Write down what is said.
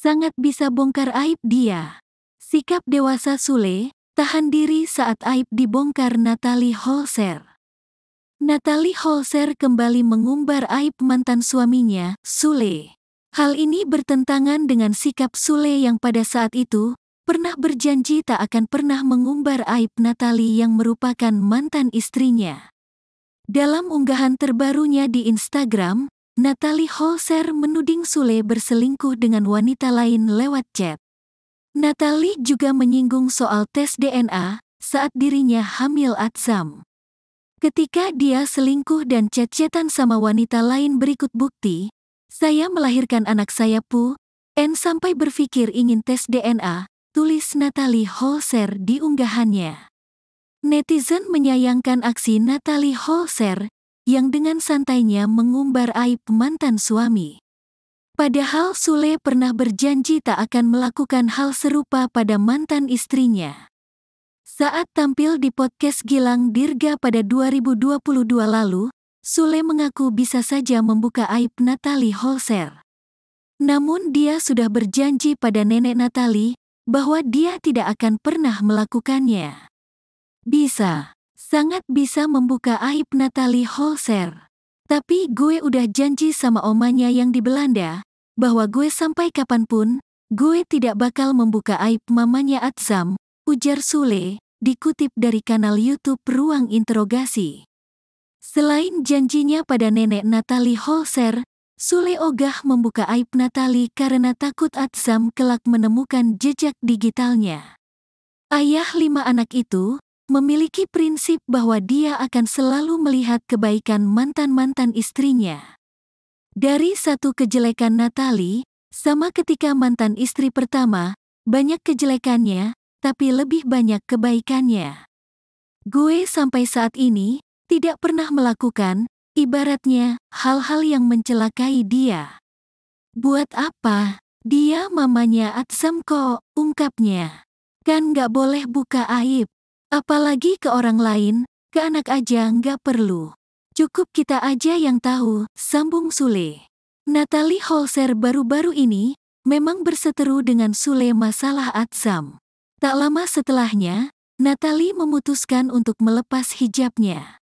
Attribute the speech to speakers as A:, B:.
A: sangat bisa bongkar aib dia. Sikap dewasa Sule, tahan diri saat aib dibongkar Natalie Holser. Natalie Holser kembali mengumbar aib mantan suaminya, Sule. Hal ini bertentangan dengan sikap Sule yang pada saat itu pernah berjanji tak akan pernah mengumbar aib Natalie yang merupakan mantan istrinya. Dalam unggahan terbarunya di Instagram, Natalie Holzer menuding Sule berselingkuh dengan wanita lain lewat chat. Natalie juga menyinggung soal tes DNA saat dirinya hamil Atsam. Ketika dia selingkuh dan chat sama wanita lain berikut bukti, saya melahirkan anak saya Pu, N sampai berpikir ingin tes DNA, tulis Natalie Holzer di unggahannya. Netizen menyayangkan aksi Natalie Holzer yang dengan santainya mengumbar aib mantan suami. Padahal Sule pernah berjanji tak akan melakukan hal serupa pada mantan istrinya. Saat tampil di podcast Gilang Dirga pada 2022 lalu, Sule mengaku bisa saja membuka aib Natalie Holser. Namun dia sudah berjanji pada nenek Natalie bahwa dia tidak akan pernah melakukannya. Bisa sangat bisa membuka aib Natalie Holzer. Tapi gue udah janji sama omanya yang di Belanda, bahwa gue sampai kapanpun, gue tidak bakal membuka aib mamanya Atzam, ujar Sule, dikutip dari kanal YouTube Ruang Interogasi. Selain janjinya pada nenek Natalie Holzer, Sule ogah membuka aib Natalie karena takut Atzam kelak menemukan jejak digitalnya. Ayah lima anak itu, memiliki prinsip bahwa dia akan selalu melihat kebaikan mantan-mantan istrinya. Dari satu kejelekan Natali sama ketika mantan istri pertama, banyak kejelekannya, tapi lebih banyak kebaikannya. Gue sampai saat ini tidak pernah melakukan, ibaratnya, hal-hal yang mencelakai dia. Buat apa? Dia mamanya Atsamko, ungkapnya. Kan gak boleh buka aib. Apalagi ke orang lain, ke anak aja nggak perlu. Cukup kita aja yang tahu, sambung Sule. Natalie Holser baru-baru ini memang berseteru dengan Sule masalah Atsam. Tak lama setelahnya, Natalie memutuskan untuk melepas hijabnya.